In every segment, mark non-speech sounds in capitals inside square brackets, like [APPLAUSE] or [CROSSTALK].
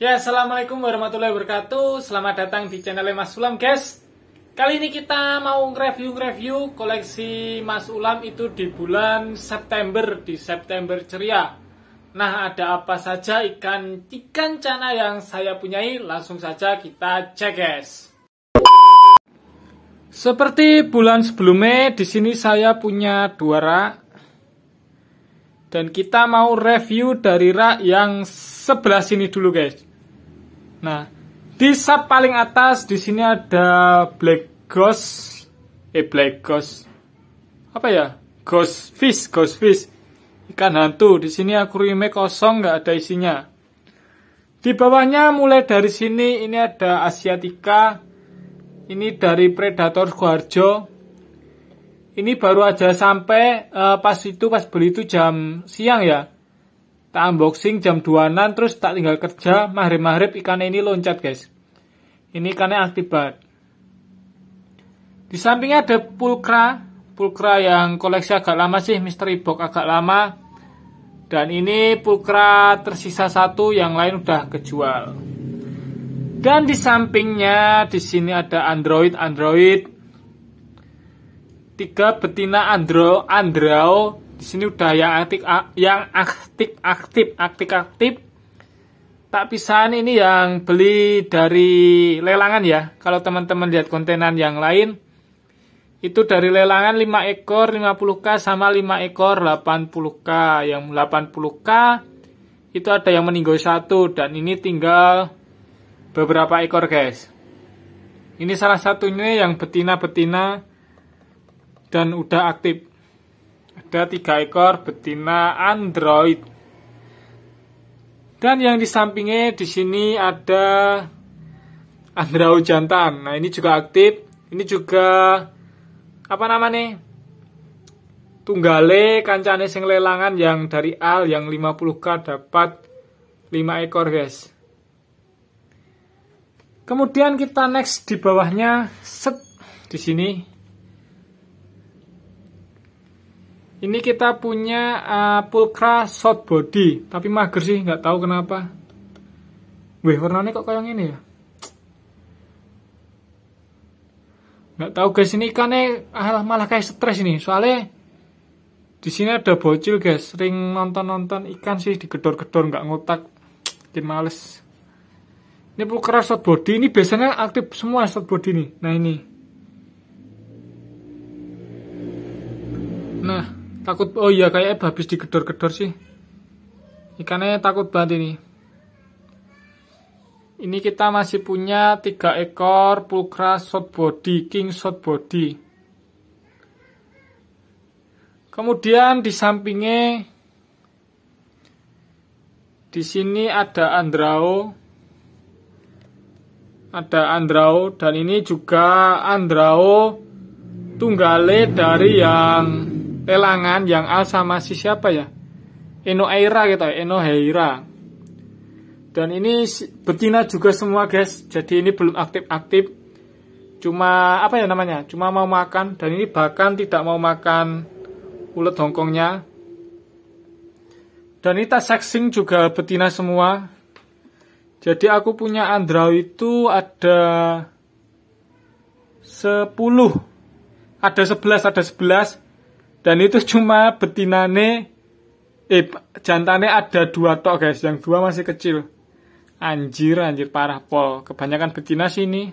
Ya, Assalamualaikum warahmatullahi wabarakatuh Selamat datang di channel Mas Ulam, guys Kali ini kita mau review-review koleksi Mas Ulam itu di bulan September Di September ceria Nah, ada apa saja ikan ikan cana yang saya punyai Langsung saja kita cek, guys Seperti bulan sebelumnya, di sini saya punya dua rak dan kita mau review dari rak yang sebelah sini dulu guys. Nah, di sub paling atas di sini ada black ghost, eh black ghost. Apa ya? Ghost fish, ghost fish. Ikan hantu. Di sini rime kosong nggak ada isinya. Di bawahnya mulai dari sini ini ada Asiatica. Ini dari Predator Guarjo. Ini baru aja sampai uh, pas itu pas beli itu jam siang ya tak unboxing jam 2an terus tak tinggal kerja maghrib-maghrib ikannya ini loncat guys ini ikannya aktif banget di sampingnya ada pulkra pulkra yang koleksi agak lama sih misteri box agak lama dan ini pulkra tersisa satu yang lain udah kejual dan di sampingnya di sini ada android android tiga betina andro andro di sini udah yang aktif yang aktif aktif aktif aktif tak pisan ini yang beli dari lelangan ya kalau teman-teman lihat kontenan yang lain itu dari lelangan 5 ekor 50k sama 5 ekor 80k yang 80k itu ada yang meninggal satu dan ini tinggal beberapa ekor guys ini salah satunya yang betina-betina dan udah aktif ada tiga ekor betina android. Dan yang di sampingnya di sini ada android jantan. Nah, ini juga aktif. Ini juga apa namanya? Tunggale kancane sing lelangan yang dari al yang 50k dapat 5 ekor, guys. Kemudian kita next di bawahnya set di sini Ini kita punya uh, Pulcra Short Body, tapi mager sih, nggak tahu kenapa. Wih, warnanya kok kayak ini ya? Nggak tahu guys, ini ikannya ah, malah kayak stres ini, soalnya di sini ada bocil guys, sering nonton-nonton ikan sih digedor-gedor nggak ngotak, bikin males. Ini Pulcra Short Body, ini biasanya aktif semua Short Body nih. Nah ini. Nah, Takut oh iya kayak habis digedor-gedor sih. Ikannya takut banget ini. Ini kita masih punya tiga ekor pulkra short body, king short body. Kemudian di sampingnya di sini ada andrao. Ada andrao dan ini juga andrao tunggale dari yang elangan yang al sama si siapa ya? Eno Aira gitu Eno Heira. Dan ini betina juga semua guys, jadi ini belum aktif-aktif. Cuma apa ya namanya? Cuma mau makan dan ini bahkan tidak mau makan ulet Hongkongnya. Dan ini tas sexing juga betina semua. Jadi aku punya Andrau itu ada 10 ada 11 ada 11 dan itu cuma betinane eh jantannya ada dua tok guys yang dua masih kecil anjir anjir parah pol kebanyakan betina sini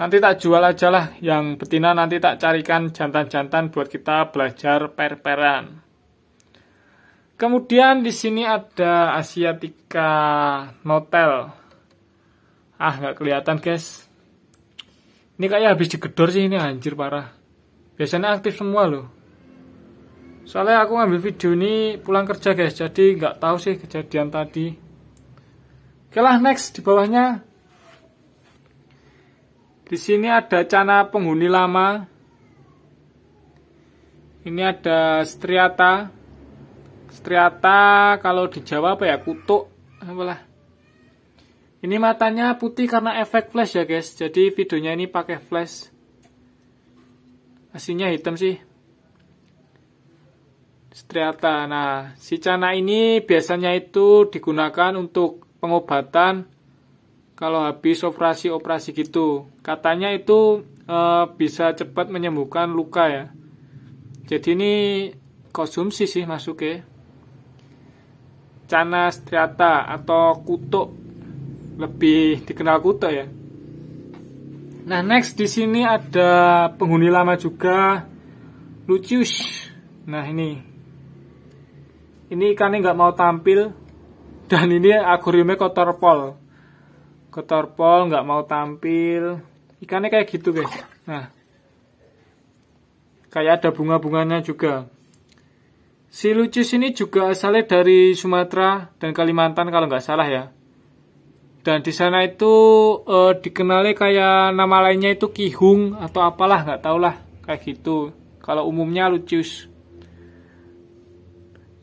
nanti tak jual aja lah yang betina nanti tak carikan jantan-jantan buat kita belajar per-peran kemudian di sini ada asiatica notel ah nggak kelihatan guys ini kayak habis digedor sih ini anjir parah biasanya aktif semua loh soalnya aku ngambil video ini pulang kerja guys jadi nggak tahu sih kejadian tadi oke lah next di bawahnya di sini ada cana penghuni lama ini ada striata striata kalau di Jawa apa ya kutuk apalah ini matanya putih karena efek flash ya guys jadi videonya ini pakai flash aslinya hitam sih striata nah si cana ini biasanya itu digunakan untuk pengobatan kalau habis operasi-operasi gitu katanya itu e, bisa cepat menyembuhkan luka ya jadi ini konsumsi sih masuk ya cana striata atau kutuk lebih dikenal kutuk ya Nah, next di sini ada penghuni lama juga, Lucius. Nah, ini. Ini ikannya nggak mau tampil. Dan ini akuariumnya kotor pol. Kotor pol, nggak mau tampil. Ikannya kayak gitu, guys. Nah. Kayak ada bunga-bunganya juga. Si Lucius ini juga asalnya dari Sumatera dan Kalimantan kalau nggak salah ya dan di sana itu uh, eh, dikenalnya kayak nama lainnya itu kihung atau apalah nggak tau lah kayak gitu kalau umumnya lucius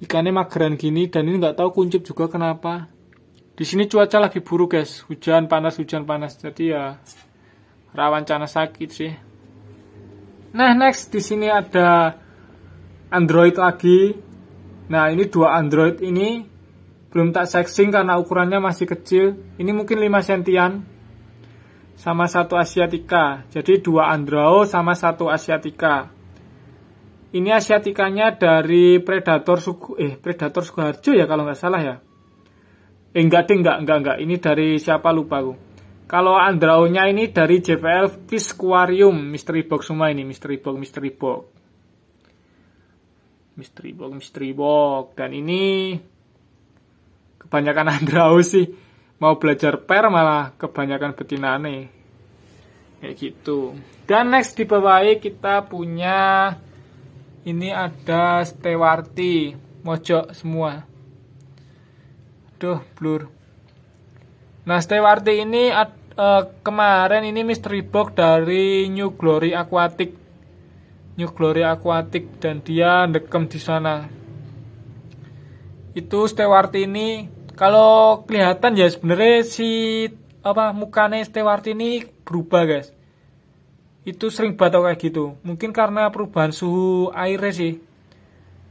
ikannya mageran gini dan ini nggak tahu kuncup juga kenapa di sini cuaca lagi buruk guys hujan panas hujan panas jadi ya rawan cana sakit sih nah next di sini ada android lagi nah ini dua android ini belum tak sexing karena ukurannya masih kecil. Ini mungkin 5 sentian. Sama satu asiatica. Jadi dua andrao sama satu asiatica. Ini asiatikanya dari predator suku eh predator Sukoharjo ya kalau nggak salah ya. Eh enggak deh enggak enggak enggak. Ini dari siapa lupa aku. Kalau nya ini dari JPL aquarium Mystery Box semua ini Mystery Box Mystery Box Mystery Box Mystery Box dan ini kebanyakan Andraus sih mau belajar per malah kebanyakan betina nih kayak gitu dan next di ini kita punya ini ada Stewarti mojok semua duh blur nah Stewarti ini eh, kemarin ini mystery box dari New Glory Aquatic New Glory Aquatic dan dia dekem di sana itu Stewarti ini kalau kelihatan ya sebenarnya si apa mukanya Stewart ini berubah guys itu sering batok kayak gitu mungkin karena perubahan suhu airnya sih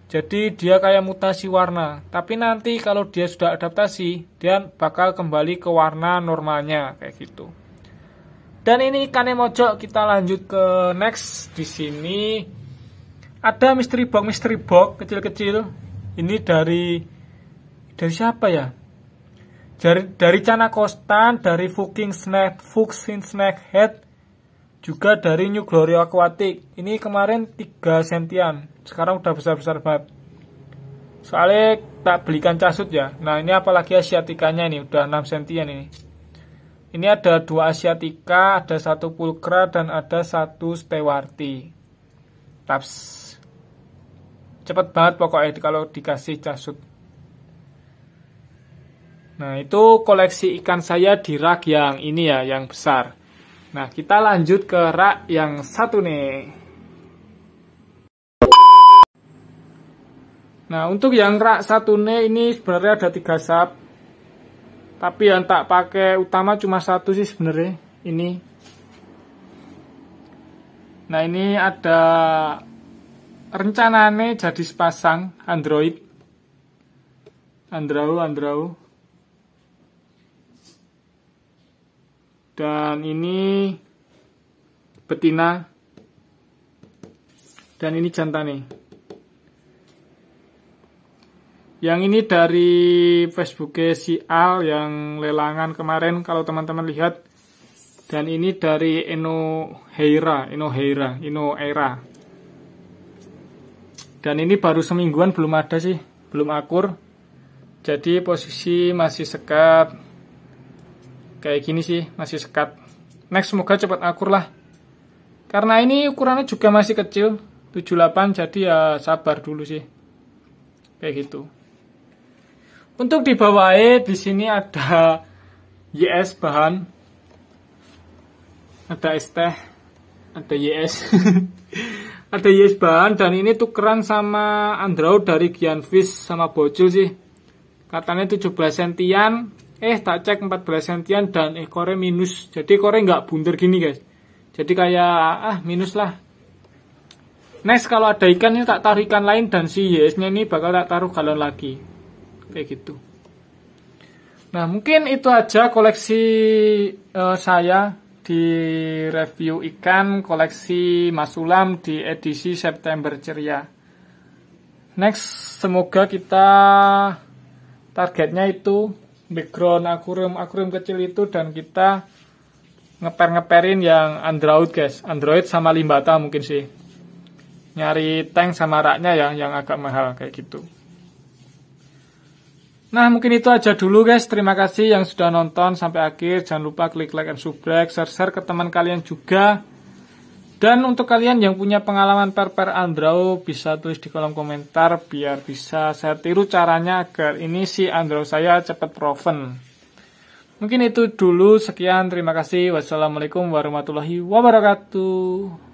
jadi dia kayak mutasi warna tapi nanti kalau dia sudah adaptasi dia bakal kembali ke warna normalnya kayak gitu dan ini ikannya mojok kita lanjut ke next di sini ada mystery box mystery box kecil-kecil ini dari dari siapa ya? Dari, dari Cana Kostan, dari Fucking Snack, Fuxin Snack Head, juga dari New Glory Aquatic. Ini kemarin 3 sentian, sekarang udah besar-besar banget. Soalnya tak belikan casut ya. Nah ini apalagi asiatikanya ini, udah 6 sentian ini. Ini ada dua asiatika, ada satu pulkra, dan ada satu stewarti. Taps. Cepet banget pokoknya kalau dikasih casut. Nah, itu koleksi ikan saya di rak yang ini ya, yang besar. Nah, kita lanjut ke rak yang satu nih. Nah, untuk yang rak satu nih, ini sebenarnya ada tiga sub. Tapi yang tak pakai utama cuma satu sih sebenarnya, ini. Nah, ini ada rencananya jadi sepasang Android. android android dan ini betina dan ini jantan nih yang ini dari Facebook si Al yang lelangan kemarin kalau teman-teman lihat dan ini dari Eno Heira Eno Heira Eno Era dan ini baru semingguan belum ada sih belum akur jadi posisi masih sekat kayak gini sih masih sekat next semoga cepat akur lah karena ini ukurannya juga masih kecil 78 jadi ya sabar dulu sih kayak gitu untuk di bawah E di sini ada YS bahan ada ST ada YS [LAUGHS] ada YS bahan dan ini tukeran sama Android dari Gianfish sama Bocil sih katanya 17 sentian eh tak cek 14 sentian dan ekornya eh, minus jadi ekornya nggak bunder gini guys jadi kayak ah minus lah next kalau ada ikan ini tak taruh ikan lain dan si YS nya ini bakal tak taruh galon lagi kayak gitu nah mungkin itu aja koleksi uh, saya di review ikan koleksi Mas Ulam di edisi September ceria next semoga kita targetnya itu background akuarium-akuarium kecil itu dan kita ngeper-ngeperin yang Android guys Android sama Limbata mungkin sih nyari tank sama raknya ya yang agak mahal kayak gitu Nah mungkin itu aja dulu guys Terima kasih yang sudah nonton sampai akhir Jangan lupa klik like and subscribe Share-share ke teman kalian juga dan untuk kalian yang punya pengalaman per-per Android bisa tulis di kolom komentar biar bisa saya tiru caranya agar ini si Android saya cepat proven. Mungkin itu dulu, sekian, terima kasih. Wassalamualaikum warahmatullahi wabarakatuh.